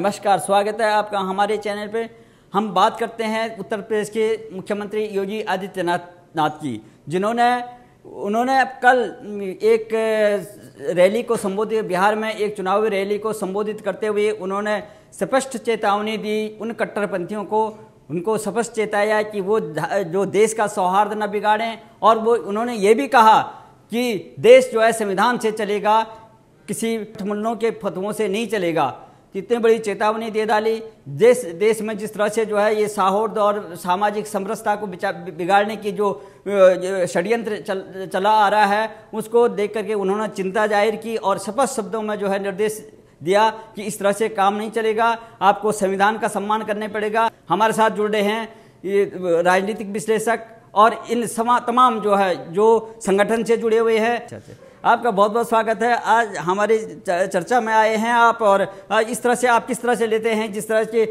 नमस्कार स्वागत है आपका हमारे चैनल पे हम बात करते हैं उत्तर प्रदेश के मुख्यमंत्री योगी आदित्यनाथ नाथ की जिन्होंने उन्होंने कल एक रैली को संबोधित बिहार में एक चुनावी रैली को संबोधित करते हुए उन्होंने स्पष्ट चेतावनी दी उन कट्टरपंथियों को उनको स्पष्ट चेताया कि वो जो देश का सौहार्द न बिगाड़ें और वो उन्होंने ये भी कहा कि देश जो है संविधान से चलेगा किसी मुल्लों के फतवों से नहीं चलेगा कितनी बड़ी चेतावनी दे डाली देश देश में जिस तरह से जो है ये साहोर्द और सामाजिक समरसता को बिगाड़ने की जो षड्यंत्र चल, चला आ रहा है उसको देख करके उन्होंने चिंता जाहिर की और स्पष्ट शब्दों में जो है निर्देश दिया कि इस तरह से काम नहीं चलेगा आपको संविधान का सम्मान करने पड़ेगा हमारे साथ जुड़ रहे हैं ये राजनीतिक विश्लेषक और इन समा तमाम जो है जो संगठन से जुड़े हुए हैं अच्छा, अच्छा। आपका बहुत बहुत स्वागत है आज हमारी चर्चा में आए हैं आप और इस तरह से आप किस तरह से लेते हैं जिस तरह के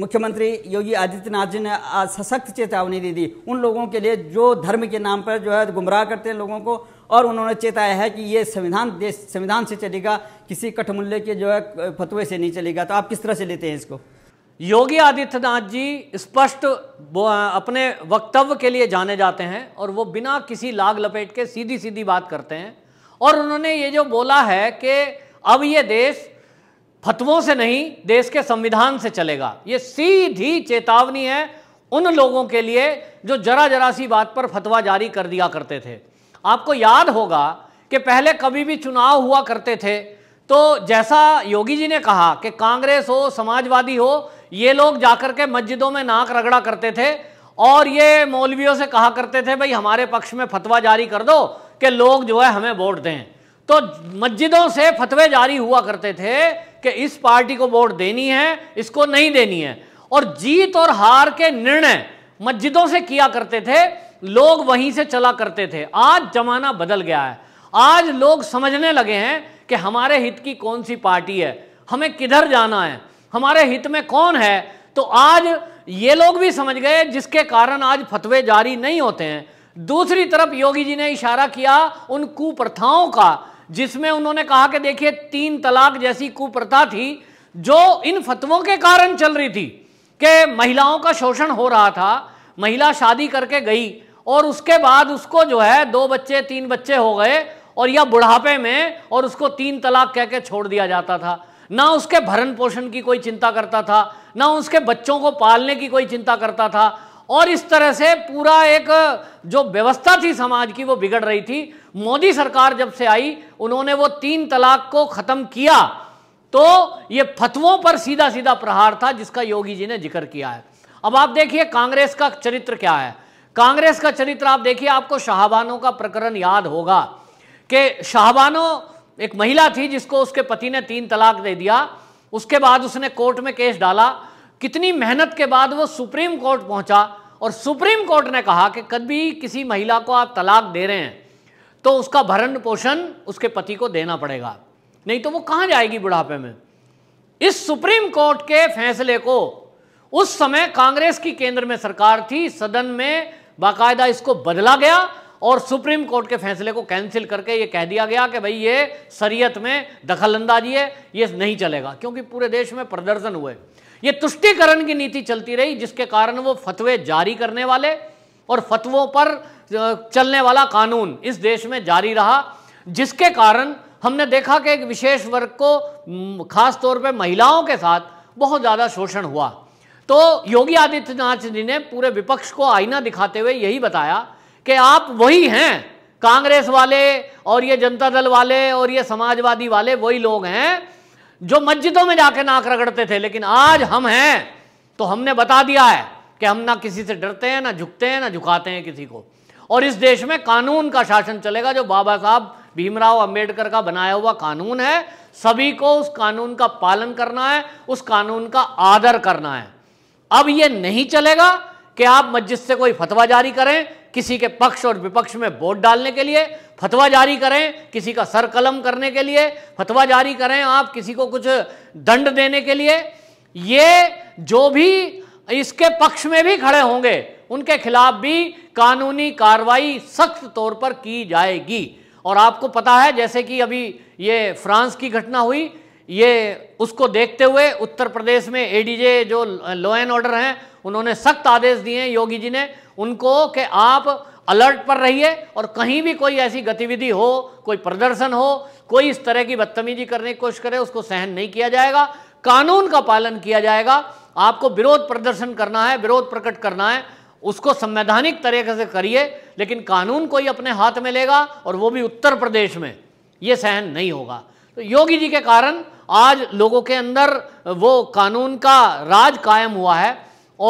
मुख्यमंत्री योगी आदित्यनाथ जी ने आज सशक्त चेतावनी दी थी उन लोगों के लिए जो धर्म के नाम पर जो है गुमराह करते हैं लोगों को और उन्होंने चेताया है कि ये संविधान देश संविधान से चलेगा किसी कठमूल्य के जो है फतवे से नहीं चलेगा तो आप किस तरह से लेते हैं इसको योगी आदित्यनाथ जी स्पष्ट अपने वक्तव्य के लिए जाने जाते हैं और वो बिना किसी लाग लपेट के सीधी सीधी बात करते हैं और उन्होंने ये जो बोला है कि अब ये देश फतवों से नहीं देश के संविधान से चलेगा ये सीधी चेतावनी है उन लोगों के लिए जो जरा जरा सी बात पर फतवा जारी कर दिया करते थे आपको याद होगा कि पहले कभी भी चुनाव हुआ करते थे तो जैसा योगी जी ने कहा कि कांग्रेस हो समाजवादी हो ये लोग जाकर के मस्जिदों में नाक रगड़ा करते थे और ये मौलवियों से कहा करते थे भाई हमारे पक्ष में फतवा जारी कर दो कि लोग जो है हमें वोट दें तो मस्जिदों से फतवे जारी हुआ करते थे कि इस पार्टी को वोट देनी है इसको नहीं देनी है और जीत और हार के निर्णय मस्जिदों से किया करते थे लोग वहीं से चला करते थे आज जमाना बदल गया है आज लोग समझने लगे हैं कि हमारे हित की कौन सी पार्टी है हमें किधर जाना है हमारे हित में कौन है तो आज ये लोग भी समझ गए जिसके कारण आज फतवे जारी नहीं होते हैं दूसरी तरफ योगी जी ने इशारा किया उन कुप्रथाओं का जिसमें उन्होंने कहा कि देखिए तीन तलाक जैसी कुप्रथा थी जो इन फतवों के कारण चल रही थी कि महिलाओं का शोषण हो रहा था महिला शादी करके गई और उसके बाद उसको जो है दो बच्चे तीन बच्चे हो गए और या बुढ़ापे में और उसको तीन तलाक कह के छोड़ दिया जाता था ना उसके भरण पोषण की कोई चिंता करता था ना उसके बच्चों को पालने की कोई चिंता करता था और इस तरह से पूरा एक जो व्यवस्था थी समाज की वो बिगड़ रही थी मोदी सरकार जब से आई उन्होंने वो तीन तलाक को ख़त्म किया तो ये फतवों पर सीधा सीधा प्रहार था जिसका योगी जी ने जिक्र किया है अब आप देखिए कांग्रेस का चरित्र क्या है कांग्रेस का चरित्र आप देखिए आपको शाहबानों का प्रकरण याद होगा कि शाहबानों एक महिला थी जिसको उसके पति ने तीन तलाक दे दिया उसके बाद उसने कोर्ट में केस डाला कितनी मेहनत के बाद वो सुप्रीम कोर्ट पहुंचा और सुप्रीम कोर्ट ने कहा कि कभी किसी महिला को आप तलाक दे रहे हैं तो उसका भरण पोषण उसके पति को देना पड़ेगा नहीं तो वो कहां जाएगी बुढ़ापे में इस सुप्रीम कोर्ट के फैसले को उस समय कांग्रेस की केंद्र में सरकार थी सदन में बाकायदा इसको बदला गया और सुप्रीम कोर्ट के फैसले को कैंसिल करके ये कह दिया गया कि भाई ये शरीयत में दखल अंदाजी है ये नहीं चलेगा क्योंकि पूरे देश में प्रदर्शन हुए ये तुष्टिकरण की नीति चलती रही जिसके कारण वो फतवे जारी करने वाले और फतवों पर चलने वाला कानून इस देश में जारी रहा जिसके कारण हमने देखा कि एक विशेष वर्ग को खास तौर पे महिलाओं के साथ बहुत ज़्यादा शोषण हुआ तो योगी आदित्यनाथ जी ने पूरे विपक्ष को आईना दिखाते हुए यही बताया कि आप वही हैं कांग्रेस वाले और ये जनता दल वाले और ये समाजवादी वाले वही लोग हैं जो मस्जिदों में जाके नाक रगड़ते थे लेकिन आज हम हैं तो हमने बता दिया है कि हम ना किसी से डरते हैं ना झुकते हैं ना झुकाते हैं किसी को और इस देश में कानून का शासन चलेगा जो बाबा साहब भीमराव अंबेडकर का बनाया हुआ कानून है सभी को उस कानून का पालन करना है उस कानून का आदर करना है अब ये नहीं चलेगा कि आप मस्जिद से कोई फतवा जारी करें किसी के पक्ष और विपक्ष में वोट डालने के लिए फतवा जारी करें किसी का सर कलम करने के लिए फतवा जारी करें आप किसी को कुछ दंड देने के लिए ये जो भी इसके पक्ष में भी खड़े होंगे उनके खिलाफ भी कानूनी कार्रवाई सख्त तौर पर की जाएगी और आपको पता है जैसे कि अभी ये फ्रांस की घटना हुई ये उसको देखते हुए उत्तर प्रदेश में एडीजे जो लॉ एंड ऑर्डर हैं उन्होंने सख्त आदेश दिए हैं योगी जी ने उनको कि आप अलर्ट पर रहिए और कहीं भी कोई ऐसी गतिविधि हो कोई प्रदर्शन हो कोई इस तरह की बदतमीजी करने की कोशिश करे उसको सहन नहीं किया जाएगा कानून का पालन किया जाएगा आपको विरोध प्रदर्शन करना है विरोध प्रकट करना है उसको संवैधानिक तरीके से करिए लेकिन कानून कोई अपने हाथ में लेगा और वो भी उत्तर प्रदेश में ये सहन नहीं होगा तो योगी जी के कारण आज लोगों के अंदर वो कानून का राज कायम हुआ है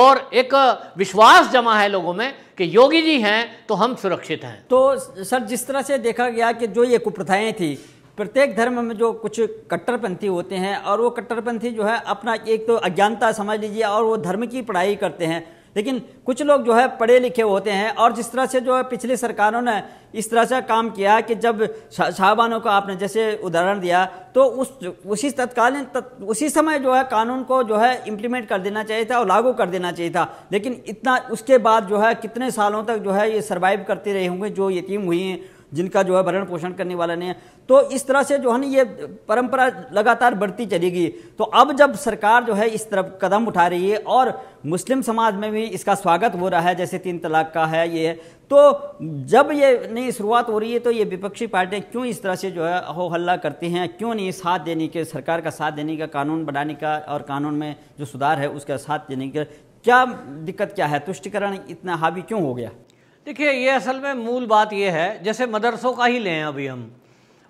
और एक विश्वास जमा है लोगों में कि योगी जी हैं तो हम सुरक्षित हैं तो सर जिस तरह से देखा गया कि जो ये कुप्रथाएँ थी प्रत्येक धर्म में जो कुछ कट्टरपंथी होते हैं और वो कट्टरपंथी जो है अपना एक तो अज्ञानता समझ लीजिए और वो धर्म की पढ़ाई करते हैं लेकिन कुछ लोग जो है पढ़े लिखे होते हैं और जिस तरह से जो है पिछली सरकारों ने इस तरह से काम किया कि जब शाहबानों को आपने जैसे उदाहरण दिया तो उस उसी तत्कालीन तत, उसी समय जो है कानून को जो है इम्प्लीमेंट कर देना चाहिए था और लागू कर देना चाहिए था लेकिन इतना उसके बाद जो है कितने सालों तक जो है ये सर्वाइव करते रहे होंगे जो यतीम हुई हैं जिनका जो है भरण पोषण करने वाला नहीं है तो इस तरह से जो है ना ये परंपरा लगातार बढ़ती चलेगी तो अब जब सरकार जो है इस तरफ कदम उठा रही है और मुस्लिम समाज में भी इसका स्वागत हो रहा है जैसे तीन तलाक का है ये तो जब ये नई शुरुआत हो रही है तो ये विपक्षी पार्टियाँ क्यों इस तरह से जो है हो हल्ला करती हैं क्यों नहीं साथ देने के सरकार का साथ देने का कानून बनाने का और कानून में जो सुधार है उसका साथ देने का क्या दिक्कत क्या है तुष्टिकरण इतना हावी क्यों हो गया देखिए ये असल में मूल बात ये है जैसे मदरसों का ही लें अभी हम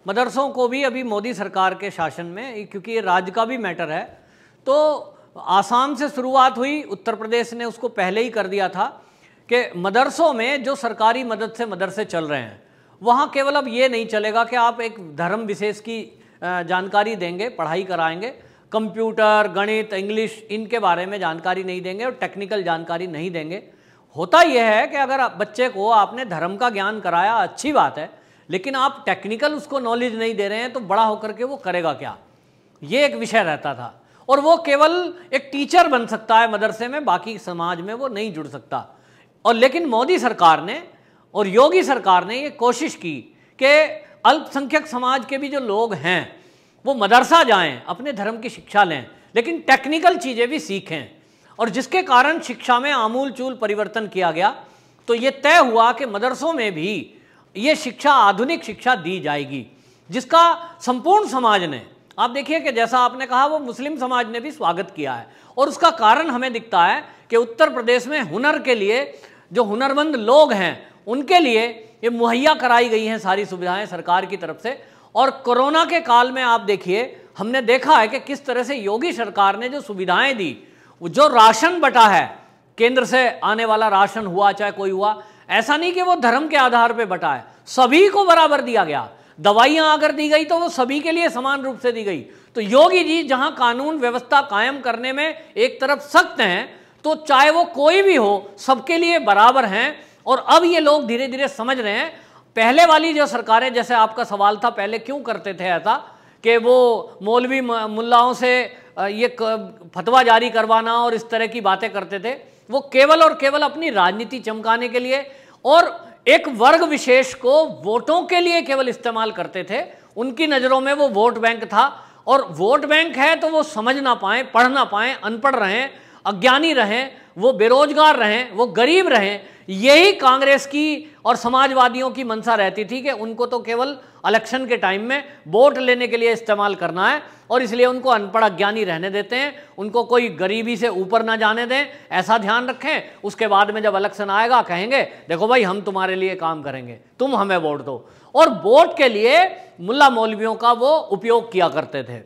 मदरसों को भी अभी मोदी सरकार के शासन में क्योंकि ये राज्य का भी मैटर है तो आसाम से शुरुआत हुई उत्तर प्रदेश ने उसको पहले ही कर दिया था कि मदरसों में जो सरकारी मदद से मदरसे चल रहे हैं वहाँ केवल अब ये नहीं चलेगा कि आप एक धर्म विशेष की जानकारी देंगे पढ़ाई कराएंगे कंप्यूटर गणित इंग्लिश इनके बारे में जानकारी नहीं देंगे और टेक्निकल जानकारी नहीं देंगे होता यह है कि अगर बच्चे को आपने धर्म का ज्ञान कराया अच्छी बात है लेकिन आप टेक्निकल उसको नॉलेज नहीं दे रहे हैं तो बड़ा होकर के वो करेगा क्या ये एक विषय रहता था और वो केवल एक टीचर बन सकता है मदरसे में बाकी समाज में वो नहीं जुड़ सकता और लेकिन मोदी सरकार ने और योगी सरकार ने ये कोशिश की कि अल्पसंख्यक समाज के भी जो लोग हैं वो मदरसा जाएं अपने धर्म की शिक्षा लें लेकिन टेक्निकल चीज़ें भी सीखें और जिसके कारण शिक्षा में आमूल चूल परिवर्तन किया गया तो ये तय हुआ कि मदरसों में भी ये शिक्षा आधुनिक शिक्षा दी जाएगी जिसका संपूर्ण समाज ने आप देखिए कि जैसा आपने कहा वो मुस्लिम समाज ने भी स्वागत किया है और उसका कारण हमें दिखता है कि उत्तर प्रदेश में हुनर के लिए जो हुनरमंद लोग हैं उनके लिए ये मुहैया कराई गई हैं सारी सुविधाएं सरकार की तरफ से और कोरोना के काल में आप देखिए हमने देखा है कि किस तरह से योगी सरकार ने जो सुविधाएं दी वो जो राशन बटा है केंद्र से आने वाला राशन हुआ चाहे कोई हुआ ऐसा नहीं कि वो धर्म के आधार पे बटा है सभी को बराबर दिया गया दवाइयां अगर दी गई तो वो सभी के लिए समान रूप से दी गई तो योगी जी जहां कानून व्यवस्था कायम करने में एक तरफ सख्त हैं तो चाहे वो कोई भी हो सबके लिए बराबर हैं और अब ये लोग धीरे धीरे समझ रहे हैं पहले वाली जो सरकारें जैसे आपका सवाल था पहले क्यों करते थे ऐसा कि वो मौलवी मुल्लाओं से ये फतवा जारी करवाना और इस तरह की बातें करते थे वो केवल और केवल अपनी राजनीति चमकाने के लिए और एक वर्ग विशेष को वोटों के लिए केवल इस्तेमाल करते थे उनकी नज़रों में वो वोट बैंक था और वोट बैंक है तो वो समझ ना पाए पढ़ ना पाए अनपढ़ रहें अज्ञानी रहें वो बेरोजगार रहें वो गरीब रहें यही कांग्रेस की और समाजवादियों की मंशा रहती थी कि उनको तो केवल इलेक्शन के टाइम में वोट लेने के लिए इस्तेमाल करना है और इसलिए उनको अनपढ़ ज्ञानी रहने देते हैं उनको कोई गरीबी से ऊपर ना जाने दें ऐसा ध्यान रखें उसके बाद में जब इलेक्शन आएगा कहेंगे देखो भाई हम तुम्हारे लिए काम करेंगे तुम हमें वोट दो और वोट के लिए मुला मौलवियों का वो उपयोग किया करते थे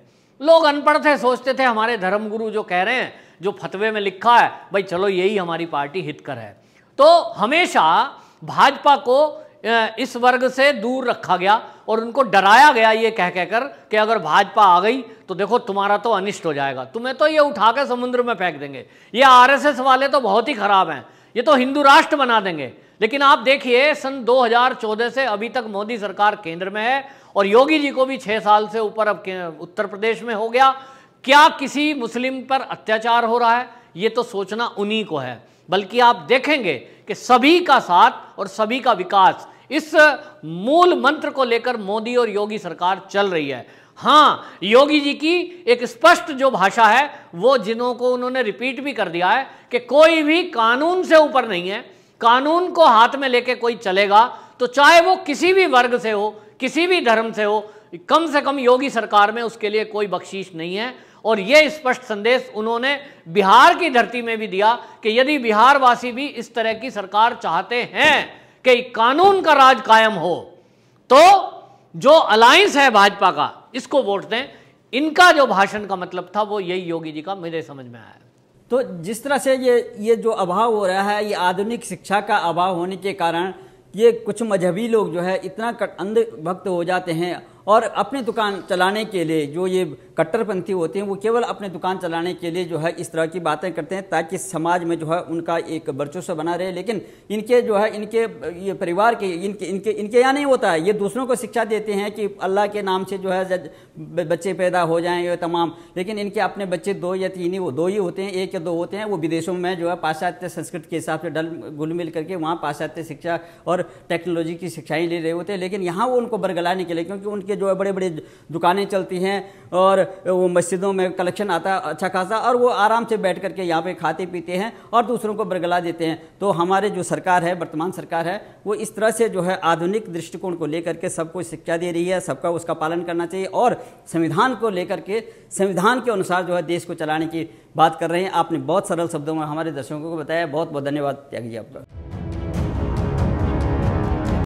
लोग अनपढ़ थे सोचते थे हमारे धर्मगुरु जो कह रहे हैं जो फतवे में लिखा है भाई चलो यही हमारी पार्टी हितकर है तो हमेशा भाजपा को इस वर्ग से दूर रखा गया और उनको डराया गया ये कह कहकर कि अगर भाजपा आ गई तो देखो तुम्हारा तो अनिष्ट हो जाएगा तुम्हें तो ये उठा के समुद्र में फेंक देंगे ये आरएसएस वाले तो बहुत ही खराब हैं ये तो हिंदू राष्ट्र बना देंगे लेकिन आप देखिए सन 2014 से अभी तक मोदी सरकार केंद्र में है और योगी जी को भी छह साल से ऊपर अब उत्तर प्रदेश में हो गया क्या किसी मुस्लिम पर अत्याचार हो रहा है ये तो सोचना उन्हीं को है बल्कि आप देखेंगे कि सभी का साथ और सभी का विकास इस मूल मंत्र को लेकर मोदी और योगी सरकार चल रही है हाँ योगी जी की एक स्पष्ट जो भाषा है वो जिन्हों को उन्होंने रिपीट भी कर दिया है कि कोई भी कानून से ऊपर नहीं है कानून को हाथ में लेके कोई चलेगा तो चाहे वो किसी भी वर्ग से हो किसी भी धर्म से हो कम से कम योगी सरकार में उसके लिए कोई बख्शीश नहीं है और यह स्पष्ट संदेश उन्होंने बिहार की धरती में भी दिया कि यदि बिहारवासी भी इस तरह की सरकार चाहते हैं कि कानून का राज कायम हो तो जो अलायंस है भाजपा का इसको वोट दें इनका जो भाषण का मतलब था वो यही योगी जी का मेरे समझ में आया तो जिस तरह से ये ये जो अभाव हो रहा है ये आधुनिक शिक्षा का अभाव होने के कारण ये कुछ मजहबी लोग जो है इतना अंधभक्त हो जाते हैं और अपनी दुकान चलाने के लिए जो ये कट्टरपंथी होते हैं वो केवल अपने दुकान चलाने के लिए जो है इस तरह की बातें करते हैं ताकि समाज में जो है उनका एक वर्चस्व बना रहे लेकिन इनके जो है इनके ये परिवार के इनके इनके इनके यहाँ नहीं होता है ये दूसरों को शिक्षा देते हैं कि अल्लाह के नाम से जो है बच्चे पैदा हो जाएँ ये तमाम लेकिन इनके अपने बच्चे दो या तीन ही वो दो ही होते हैं एक या दो होते हैं वो विदेशों में जो है पाश्चात्य संस्कृत के हिसाब से डल घुल मिल करके वहाँ पाश्चात्य शिक्षा और टेक्नोलॉजी की शिक्षाएँ ले रहे होते हैं लेकिन यहाँ वो उनको बरगलाने के लिए क्योंकि उनके जो है बड़े बड़े दुकानें चलती हैं और वो मस्जिदों में कलेक्शन आता है अच्छा खासा और वो आराम से बैठ करके यहाँ पे खाते पीते हैं और दूसरों को बरगला देते हैं तो हमारे जो सरकार है वर्तमान सरकार है वो इस तरह से जो है आधुनिक दृष्टिकोण को लेकर के सबको शिक्षा दे रही है सबका उसका पालन करना चाहिए और संविधान को लेकर के संविधान के अनुसार जो है देश को चलाने की बात कर रहे हैं आपने बहुत सरल शब्दों में हमारे दर्शकों को बताया बहुत बहुत धन्यवाद त्यागी आपका